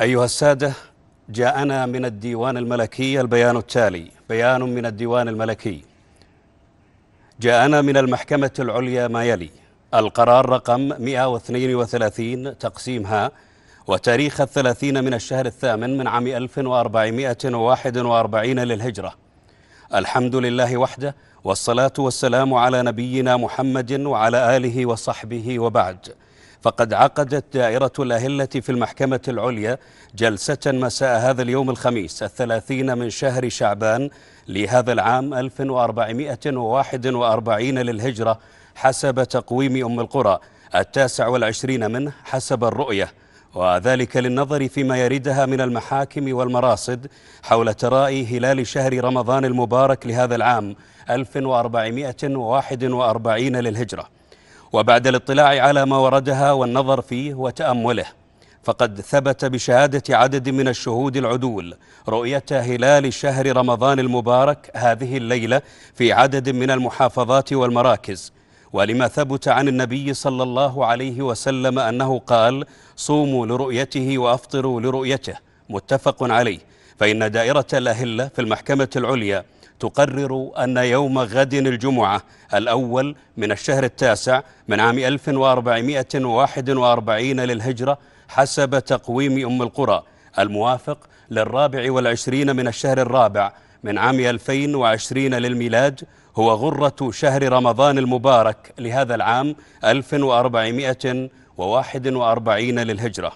أيها السادة جاءنا من الديوان الملكي البيان التالي بيان من الديوان الملكي جاءنا من المحكمة العليا ما يلي القرار رقم 132 تقسيمها وتاريخ الثلاثين من الشهر الثامن من عام 1441 للهجرة الحمد لله وحده والصلاة والسلام على نبينا محمد وعلى آله وصحبه وبعد فقد عقدت دائرة الأهلة في المحكمة العليا جلسة مساء هذا اليوم الخميس الثلاثين من شهر شعبان لهذا العام 1441 للهجرة حسب تقويم أم القرى التاسع والعشرين منه حسب الرؤية وذلك للنظر فيما يردها من المحاكم والمراصد حول ترائي هلال شهر رمضان المبارك لهذا العام 1441 للهجره وبعد الاطلاع على ما وردها والنظر فيه وتأمله فقد ثبت بشهادة عدد من الشهود العدول رؤية هلال شهر رمضان المبارك هذه الليلة في عدد من المحافظات والمراكز ولما ثبت عن النبي صلى الله عليه وسلم أنه قال صوموا لرؤيته وأفطروا لرؤيته متفق عليه فإن دائرة الأهلة في المحكمة العليا تقرر أن يوم غد الجمعة الأول من الشهر التاسع من عام 1441 للهجرة حسب تقويم أم القرى الموافق للرابع والعشرين من الشهر الرابع من عام 2020 للميلاد هو غرة شهر رمضان المبارك لهذا العام 1441 للهجرة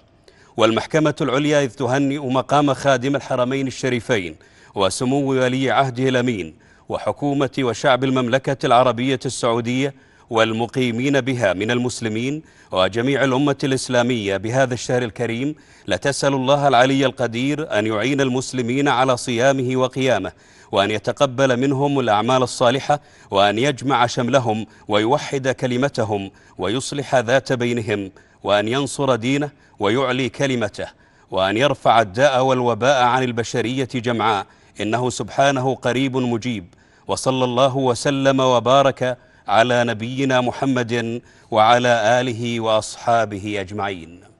والمحكمة العليا إذ تهنئ مقام خادم الحرمين الشريفين وسمو ولي عهده الأمين وحكومة وشعب المملكة العربية السعودية والمقيمين بها من المسلمين وجميع الأمة الإسلامية بهذا الشهر الكريم لتسأل الله العلي القدير أن يعين المسلمين على صيامه وقيامه وأن يتقبل منهم الأعمال الصالحة وأن يجمع شملهم ويوحد كلمتهم ويصلح ذات بينهم وأن ينصر دينه ويعلي كلمته وأن يرفع الداء والوباء عن البشرية جمعاء إنه سبحانه قريب مجيب وصلى الله وسلم وبارك على نبينا محمد وعلى آله وأصحابه أجمعين